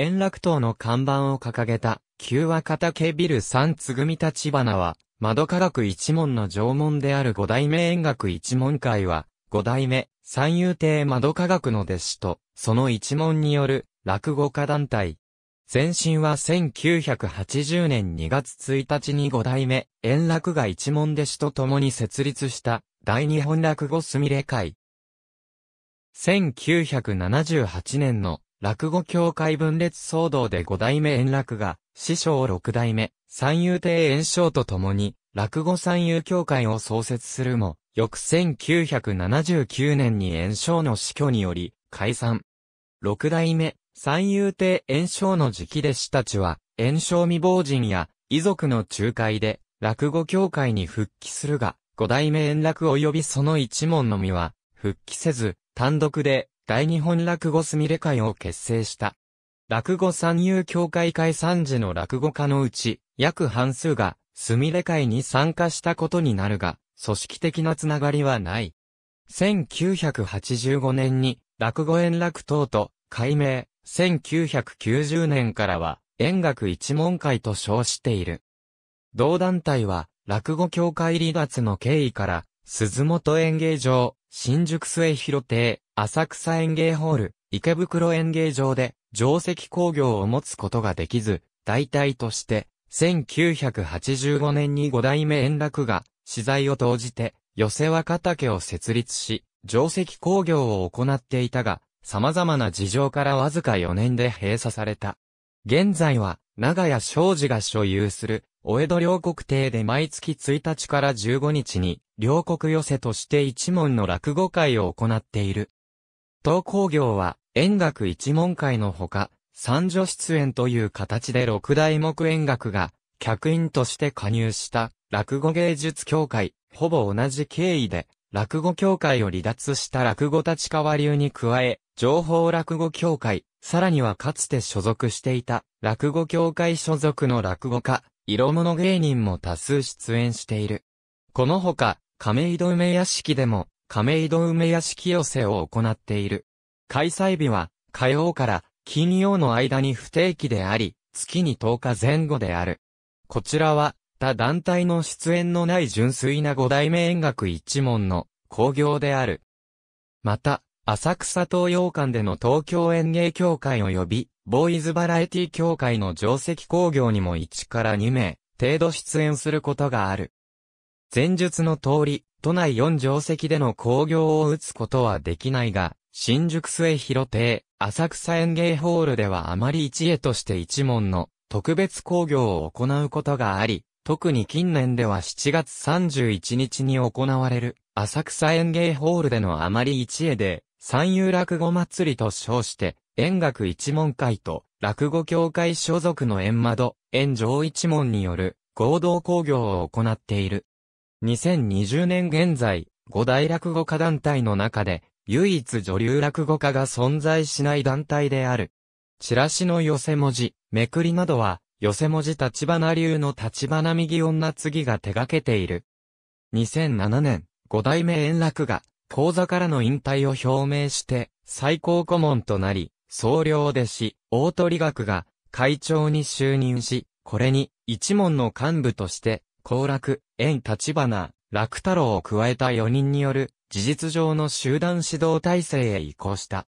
円楽塔の看板を掲げた、旧和片ビル三つ組立花は、窓科学一門の縄文である五代目円楽一門会は、五代目、三遊亭窓科学の弟子と、その一門による、落語家団体。前身は1980年2月1日に五代目、円楽が一門弟子と共に設立した、大日本落語すみれ会。1978年の落語協会分裂騒動で五代目円楽が、師匠六代目、三遊亭円章と共に、落語三遊協会を創設するも、翌1979年に円章の死去により、解散。六代目、三遊亭円章の直弟子たちは、円章未亡人や、遺族の仲介で、落語協会に復帰するが、五代目円楽及びその一門のみは、復帰せず、単独で、大日本落語すみれ会を結成した。落語三遊協会会参事の落語家のうち、約半数が、すみれ会に参加したことになるが、組織的なつながりはない。1985年に、落語円楽等と、改名、1990年からは、円楽一門会と称している。同団体は、落語協会離脱の経緯から、鈴本演芸場、新宿末広亭、浅草園芸ホール、池袋園芸場で、定石工業を持つことができず、代替として、1985年に五代目円楽が、資材を投じて、寄せ若竹を設立し、定石工業を行っていたが、様々な事情からわずか4年で閉鎖された。現在は、長屋商事が所有する、お江戸両国邸で毎月1日から15日に、両国寄せとして一門の落語会を行っている。東工業は、演楽一門会のほか、三女出演という形で六大目演楽が、客員として加入した落語芸術協会、ほぼ同じ経緯で、落語協会を離脱した落語立川流に加え、情報落語協会、さらにはかつて所属していた落語協会所属の落語家、色物芸人も多数出演している。このほか、亀戸梅屋敷でも、亀戸梅屋敷寄せを行っている。開催日は、火曜から金曜の間に不定期であり、月に10日前後である。こちらは、他団体の出演のない純粋な五代目演楽一門の興行である。また、浅草東洋館での東京演芸協会及びボーイズバラエティ協会の定石工業にも1から2名、程度出演することがある。前述の通り、都内4定石での工業を打つことはできないが、新宿末広亭、浅草園芸ホールではあまり一絵として一門の特別工業を行うことがあり、特に近年では7月31日に行われる浅草園芸ホールでのあまり一絵で、三遊落語祭りと称して、円楽一門会と落語協会所属の円窓、円上一門による合同工業を行っている。2020年現在、五大落語家団体の中で、唯一女流落語家が存在しない団体である。チラシの寄せ文字、めくりなどは、寄せ文字立花流の立花右女次が手掛けている。2007年、五代目円楽が、講座からの引退を表明して、最高顧問となり、総領弟子、大鳥学が会長に就任し、これに一門の幹部として、高楽、縁立花、楽太郎を加えた四人による事実上の集団指導体制へ移行した。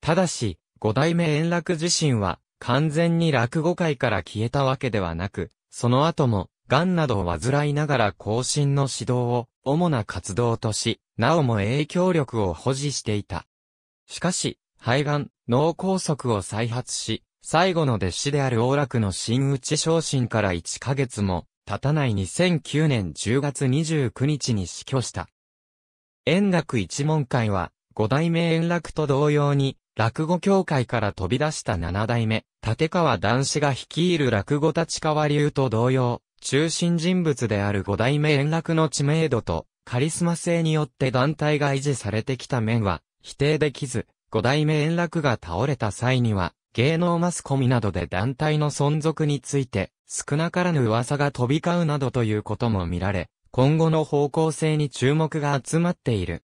ただし、五代目円楽自身は完全に落語界から消えたわけではなく、その後も、癌などを患いながら後進の指導を主な活動とし、なおも影響力を保持していた。しかし、肺がん、脳梗塞を再発し、最後の弟子である王楽の新内昇進から1ヶ月も、経たない2009年10月29日に死去した。円楽一門会は、五代目円楽と同様に、落語協会から飛び出した七代目、立川男子が率いる落語立川流と同様、中心人物である五代目円楽の知名度と、カリスマ性によって団体が維持されてきた面は、否定できず、五代目円楽が倒れた際には、芸能マスコミなどで団体の存続について、少なからぬ噂が飛び交うなどということも見られ、今後の方向性に注目が集まっている。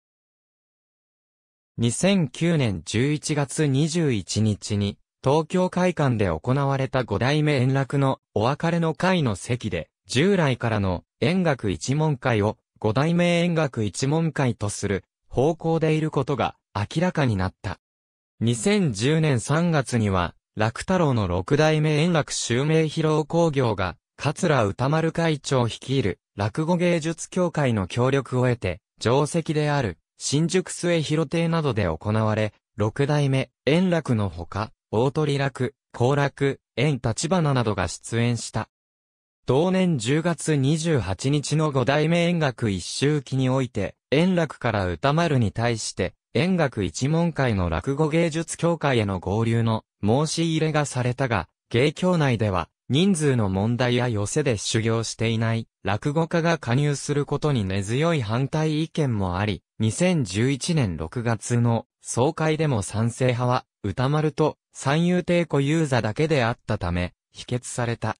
2009年11月21日に、東京会館で行われた五代目円楽のお別れの会の席で、従来からの円楽一門会を五代目円楽一門会とする方向でいることが明らかになった。2010年3月には、楽太郎の六代目円楽襲名披露工業が、桂歌丸会長率いる落語芸術協会の協力を得て、定石である新宿末広亭などで行われ、六代目円楽のほか、大鳥楽、後楽、円立花などが出演した。同年10月28日の五代目円楽一周期において、円楽から歌丸に対して、円楽一門会の落語芸術協会への合流の申し入れがされたが、芸協内では、人数の問題や寄せで修行していない落語家が加入することに根強い反対意見もあり、2011年6月の総会でも賛成派は歌丸と三遊亭ユー座だけであったため、否決された。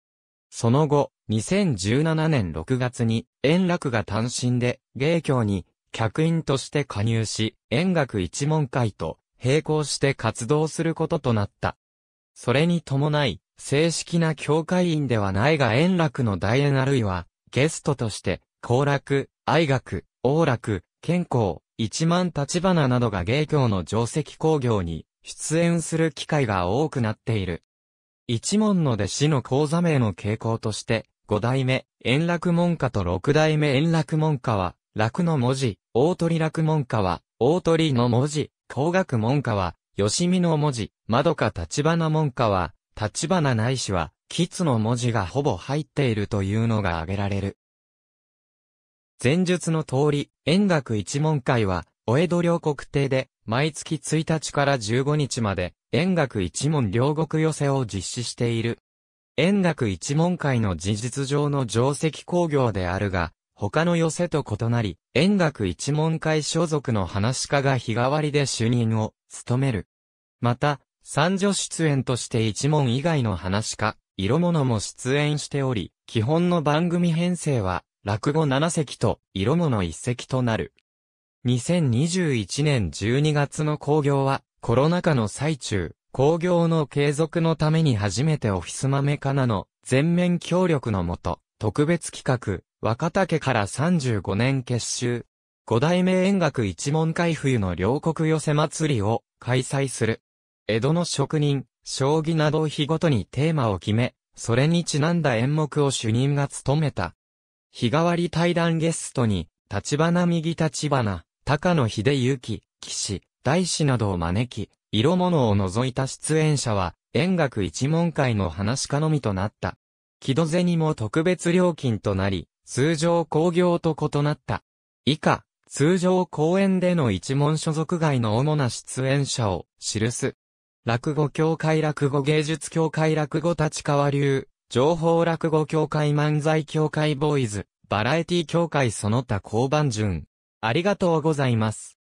その後、2017年6月に円楽が単身で芸協に客員として加入し、円楽一門会と並行して活動することとなった。それに伴い、正式な教会員ではないが円楽の大円あるいは、ゲストとして、幸楽、愛楽、王楽、健康、一万立花などが芸協の定石工業に出演する機会が多くなっている。一門の弟子の講座名の傾向として、五代目、円楽門下と六代目円楽門下は、楽の文字、大鳥楽門下は、大鳥の文字、工学門下は、吉見の文字、窓か立花門下は、立花ないしは、吉の文字がほぼ入っているというのが挙げられる。前述の通り、円楽一門会は、お江戸両国亭で、毎月1日から15日まで、円楽一門両国寄せを実施している。円楽一門会の事実上の定石工業であるが、他の寄せと異なり、円楽一門会所属の話し家が日替わりで主任を務める。また、三女出演として一門以外の話し家、色物も出演しており、基本の番組編成は、落語7席と色物1席となる。2021年12月の興行は、コロナ禍の最中、興行の継続のために初めてオフィス豆かなの全面協力のもと、特別企画、若竹から35年結集。五代目円楽一門会冬の両国寄せ祭りを開催する。江戸の職人、将棋など日ごとにテーマを決め、それにちなんだ演目を主任が務めた。日替わり対談ゲストに、立花右立花、高野秀幸、騎士、大師などを招き、色物を除いた出演者は、円楽一門会の話家のみとなった。木戸銭も特別料金となり、通常工業と異なった。以下、通常公演での一門所属外の主な出演者を記す。落語協会落語芸術協会落語立川流、情報落語協会漫才協会ボーイズ、バラエティ協会その他交番順。ありがとうございます。